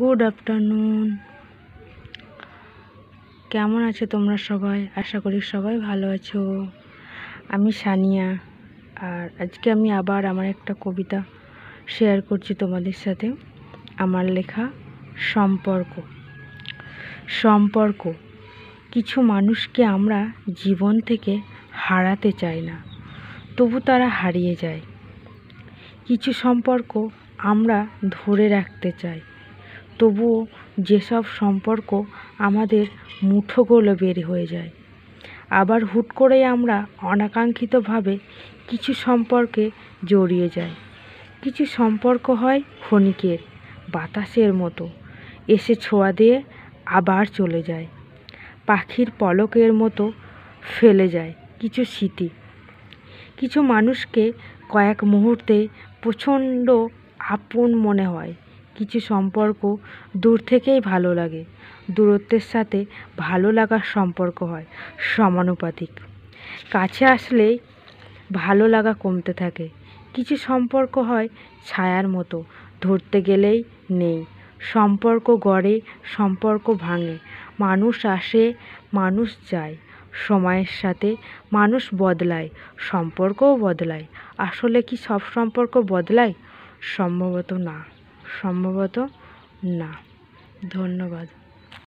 good afternoon কেমন আছো তোমরা সবাই আশা করি সবাই ভালো আছো আমি সানিয়া আর আজকে আমি আবার আমার একটা কবিতা শেয়ার করছি তোমাদের সাথে আমার লেখা সম্পর্ক সম্পর্ক কিছু মানুষকে আমরা জীবন থেকে হারাতে চাই না তবু তারা হারিয়ে যায় কিছু সম্পর্ক আমরা ধরে রাখতে চাই তবুও যেসব সম্পর্ক আমাদের মুঠো গোলে বের হয়ে যায় আবার হুট করেই আমরা অনাকাঙ্ক্ষিতভাবে কিছু সম্পর্কে জড়িয়ে যাই কিছু সম্পর্ক হয় ক্ষণিকের বাতাসের মতো এসে ছোঁয়া দিয়ে আবার চলে যায় পাখির পলকের মতো ফেলে যায় কিছু স্মৃতি কিছু মানুষকে কয়েক মুহূর্তে প্রচণ্ড আপন মনে হয় কিছু সম্পর্ক দূর থেকেই ভালো লাগে দূরত্বের সাথে ভালো লাগার সম্পর্ক হয় সমানুপাতিক কাছে আসলেই ভালো লাগা কমতে থাকে কিছু সম্পর্ক হয় ছায়ার মতো ধরতে গেলেই নেই সম্পর্ক গড়ে সম্পর্ক ভাঙে মানুষ আসে মানুষ যায় সময়ের সাথে মানুষ বদলায় সম্পর্কও বদলায় আসলে কি সব সম্পর্ক বদলায় সম্ভবত না সম্ভবত না ধন্যবাদ